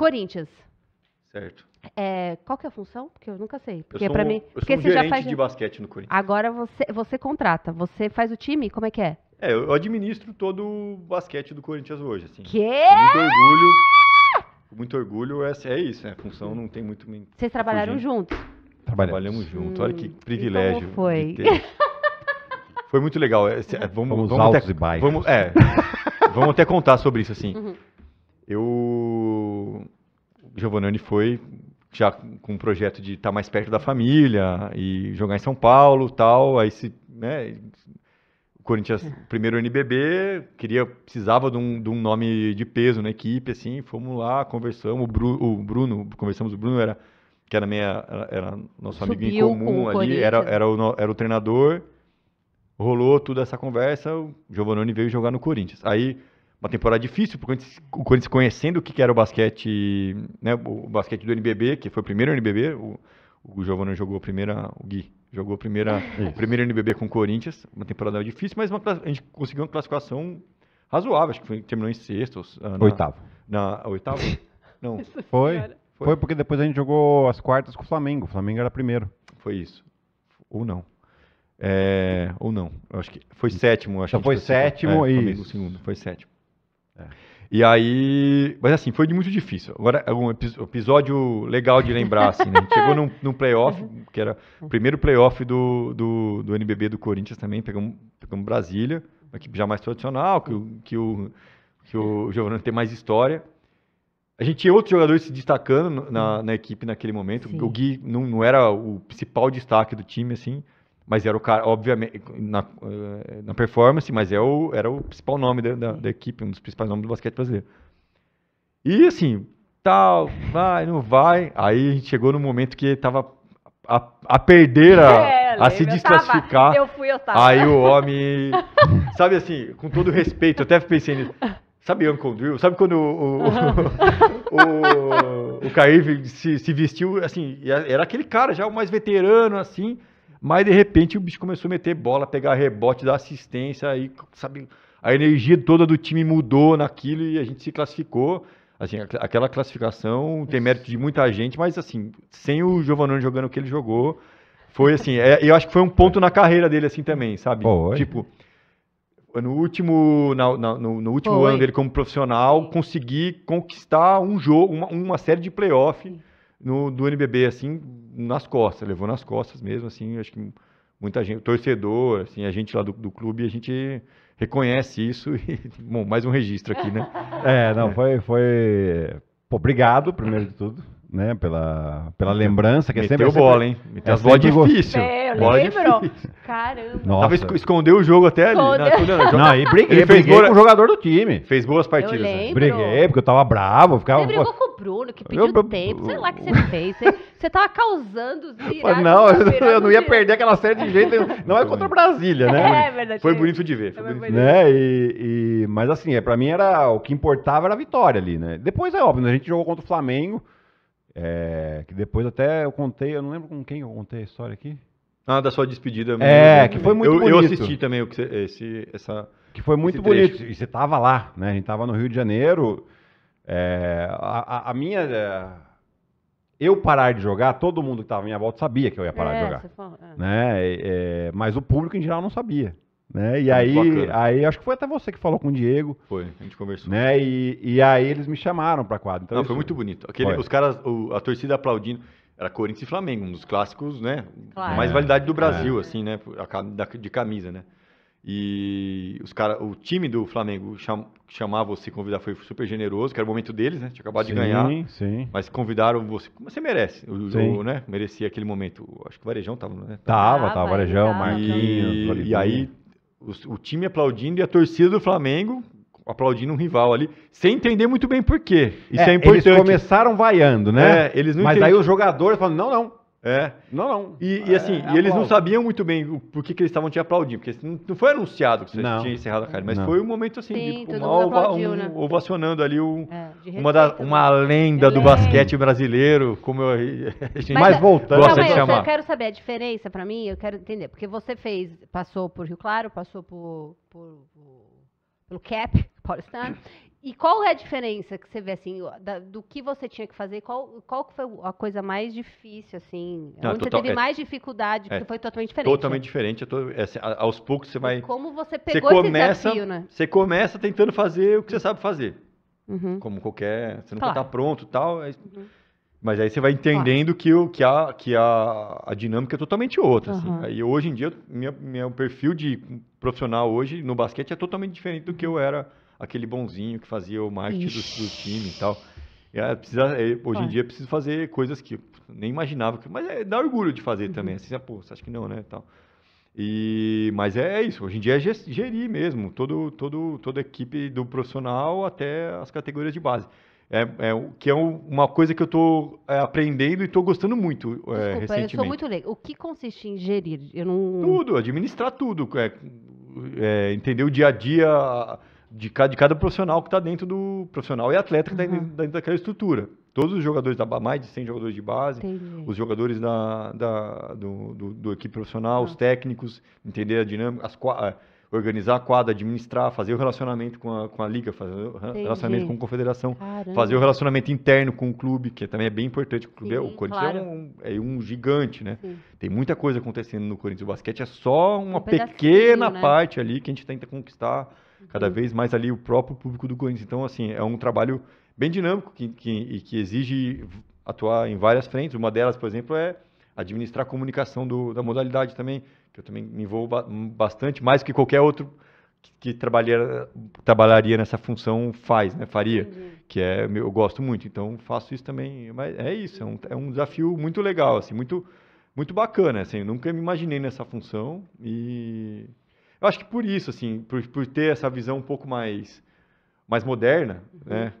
Corinthians. Certo. É, qual que é a função? Porque eu nunca sei. Porque para mim, eu porque sou um você gerente já faz de basquete no Corinthians. Agora você, você contrata, você faz o time, como é que é? É, eu administro todo o basquete do Corinthians hoje, assim. Que? Com muito orgulho. Com muito orgulho, é, é isso, né? A função não tem muito. Vocês trabalharam juntos? Trabalhamos, Trabalhamos juntos. Hum, Olha que hum, privilégio. foi. Foi muito legal. É, é vamos, vamos, vamos altos até, e baixos. Vamos, é, vamos até contar sobre isso, assim. Uhum eu. Giovanni foi já com um projeto de estar tá mais perto da família e jogar em São Paulo tal. Aí se. Né, o Corinthians, é. primeiro NBB, queria, precisava de um, de um nome de peso na equipe, assim, fomos lá, conversamos, o, Bru, o Bruno, conversamos, o Bruno era, que era, minha, era, era nosso amigo em comum ali, era, era, o, era o treinador, rolou toda essa conversa, o Giovannone veio jogar no Corinthians. Aí uma temporada difícil, porque o Corinthians conhecendo o que era o basquete, né, o basquete do NBB, que foi o primeiro NBB, o, o Giovanni jogou a primeira, o Gui jogou a primeira, o primeiro NBB com o Corinthians, uma temporada difícil, mas uma, a gente conseguiu uma classificação razoável, acho que foi, terminou em sexto. Ah, na, oitavo. Na oitavo Não. Foi, foi, foi. porque depois a gente jogou as quartas com o Flamengo, o Flamengo era primeiro. Foi isso. Ou não. É, ou não, acho que foi sétimo. Acho então foi sétimo é, e... segundo, foi sétimo. É. E aí. Mas assim, foi muito difícil. Agora, um episódio legal de lembrar, assim, né? A gente chegou num, num playoff, uhum. que era o primeiro playoff do, do, do NBB do Corinthians também, pegamos, pegamos Brasília, uma equipe já mais tradicional, que, que o, que o Giovanni tem mais história. A gente tinha outros jogadores se destacando na, na equipe naquele momento. Sim. O Gui não, não era o principal destaque do time, assim mas era o cara, obviamente, na, eh, na performance, mas era é o, era o principal nome da, da, uhum. da, equipe, um dos principais nomes do basquete brasileiro. E assim, tal, vai, não vai. Aí a gente chegou no momento que tava a, a perder, a, é, a se desclassificar. Eu, fui, eu tava. Aí o homem, sabe assim, com todo respeito, eu até pensei nisso. Sabe Uncle Drew? Sabe quando o, o, o, o, o se, se vestiu, assim, era aquele cara já o mais veterano, assim, mas de repente o bicho começou a meter bola, pegar rebote, dar assistência, aí sabe, a energia toda do time mudou naquilo e a gente se classificou. Assim, aquela classificação tem mérito de muita gente, mas assim, sem o Giovanni jogando o que ele jogou, foi assim, é, eu acho que foi um ponto na carreira dele assim também, sabe? Tipo, no último, na, na, no, no, último ano dele como profissional, conseguir conquistar um jogo, uma, uma série de playoffs no, do NBB, assim, nas costas, levou nas costas mesmo, assim, acho que muita gente, torcedor, assim, a gente lá do, do clube, a gente reconhece isso e, bom, mais um registro aqui, né? É, não, foi, foi, pô, obrigado, primeiro de tudo, né, pela, pela lembrança, que é sempre... É bola, hein? É Meteu é as bolas difícil. É, eu Pode lembrou. Caramba. Nossa. Tava escondeu o jogo até ali. Né? Né? Não, não, aí briguei, ele fez boa... com o jogador do time. Fez boas partidas. Eu Briguei, porque eu tava bravo. Ficava... Você brigou com o Bruno, que pediu eu... tempo, sei lá o que você fez. Você, você tava causando Não, eu não ia perder aquela série de jeito Não é contra o Brasília, né? É, verdade. Foi bonito de ver. Foi bonito. Né? E, e, mas assim, é, pra mim era o que importava era a vitória ali, né? Depois é óbvio, né? a gente jogou contra o Flamengo. É, que depois até eu contei, eu não lembro com quem eu contei a história aqui. Ah, da sua despedida. É, que foi muito eu, bonito. Eu assisti também que, esse, essa. Que foi muito bonito. E você estava lá, né? A gente estava no Rio de Janeiro. É, a, a, minha. É, eu parar de jogar, todo mundo que estava à minha volta sabia que eu ia parar é, de jogar. Falou, é. né? É, mas o público em geral não sabia. Né? E aí, aí, acho que foi até você que falou com o Diego. Foi, a gente conversou. Né? E, e aí eles me chamaram para quadra. Então, não, foi muito bonito. Aquele, os caras, o, a torcida aplaudindo. Era Corinthians e Flamengo, um dos clássicos, né? Claro. Mais validade do é. Brasil, é. assim, né? De camisa, né? E os cara, o time do Flamengo cham, chamar você, convidar, foi super generoso, que era o momento deles, né? Tinha acabado sim, de ganhar. Sim. Mas convidaram você. como Você merece. O jogo, né? Merecia aquele momento. Acho que o Varejão tava, né? Tava, tava, tava Varejão, Marquinhos. E, e aí, o, o time aplaudindo e a torcida do Flamengo aplaudindo um rival ali, sem entender muito bem por quê. Isso é, é importante. Eles começaram vaiando, né? É, eles não Mas aí os jogadores falando, não, não, é. Não, não. E, e assim, é, e eles não sabiam muito bem o, por que, que eles estavam te aplaudindo, porque não, foi anunciado que você não. tinha encerrado a carne, mas não. foi um momento assim, Sim, de, uma, aplaudiu, um, né? ovacionando ali é, uma, da, uma né? lenda do basquete brasileiro, como eu, a gente mas, é, voltando. gosta de chamar. Eu quero saber a diferença para mim, eu quero entender, porque você fez, passou por Rio Claro, passou por, por pelo CAP paulistano. E qual é a diferença que você vê, assim, da, do que você tinha que fazer? Qual, qual que foi a coisa mais difícil, assim? Não, onde total, você teve é, mais dificuldade, é, foi totalmente diferente. Né? Totalmente diferente. Tô, é, assim, aos poucos você vai... E como você pegou você começa, esse desafio, né? Você começa tentando fazer o que você sabe fazer. Uhum. Como qualquer... Você nunca está pronto e tal. Mas... É uhum. Mas aí você vai entendendo que, o, que, a, que a, a dinâmica é totalmente outra. Uhum. Assim. Aí hoje em dia, minha, meu perfil de profissional hoje no basquete é totalmente diferente do que eu era aquele bonzinho que fazia o marketing do, do, time e tal. É, precisa, é, hoje em dia eu preciso fazer coisas que nem imaginava. Que, mas é, dá orgulho de fazer uhum. também. Assim, ah, pô, você acha que não, né? Tal. E, mas é, é isso, hoje em dia é gerir mesmo, todo, todo, toda a equipe do profissional até as categorias de base. É, é, que é uma coisa que eu estou é, aprendendo e estou gostando muito é, Desculpa, é, recentemente. eu sou muito leigo. O que consiste em gerir? Eu não... Tudo, administrar tudo. É, é entender o dia a dia de cada, de cada profissional que está dentro do profissional e atleta que está uhum. dentro, daquela estrutura. Todos os jogadores da mais de 100 jogadores de base, Entendi. os jogadores da, da do, do, do, equipe profissional, os tá. técnicos, entender a dinâmica, as, organizar a quadra, administrar, fazer o relacionamento com a, com a liga, fazer o relacionamento com a confederação, Caramba. fazer o relacionamento interno com o clube, que também é bem importante. O, clube Sim, é, o Corinthians claro. é, um, é, um, gigante, né? Sim. Tem muita coisa acontecendo no Corinthians. O basquete é só uma um pequena né? parte ali que a gente tenta conquistar cada uhum. vez mais ali o próprio público do Corinthians. Então, assim, é um trabalho bem dinâmico que, que, e que exige atuar em várias frentes. Uma delas, por exemplo, é administrar a comunicação do, da modalidade também, que eu também me envolvo bastante, mais que qualquer outro que, que trabalhar, trabalharia nessa função faz, né, faria, Entendi. que é eu gosto muito, então faço isso também, mas é isso, é um, é um desafio muito legal, assim, muito muito bacana, assim, nunca me imaginei nessa função e eu acho que por isso, assim, por, por ter essa visão um pouco mais mais moderna, né?